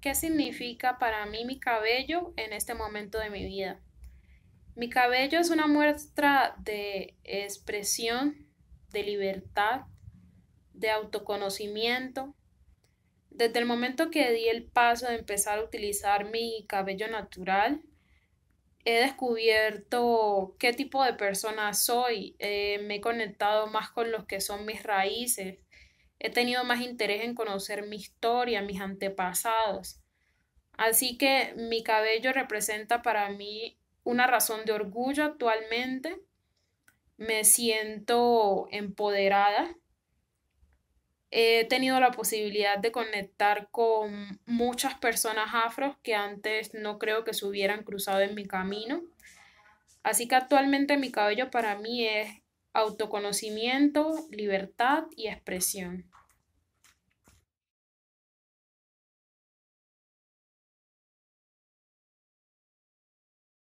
¿Qué significa para mí mi cabello en este momento de mi vida? Mi cabello es una muestra de expresión, de libertad, de autoconocimiento. Desde el momento que di el paso de empezar a utilizar mi cabello natural, he descubierto qué tipo de persona soy, eh, me he conectado más con los que son mis raíces, He tenido más interés en conocer mi historia, mis antepasados. Así que mi cabello representa para mí una razón de orgullo actualmente. Me siento empoderada. He tenido la posibilidad de conectar con muchas personas afros que antes no creo que se hubieran cruzado en mi camino. Así que actualmente mi cabello para mí es autoconocimiento, libertad y expresión.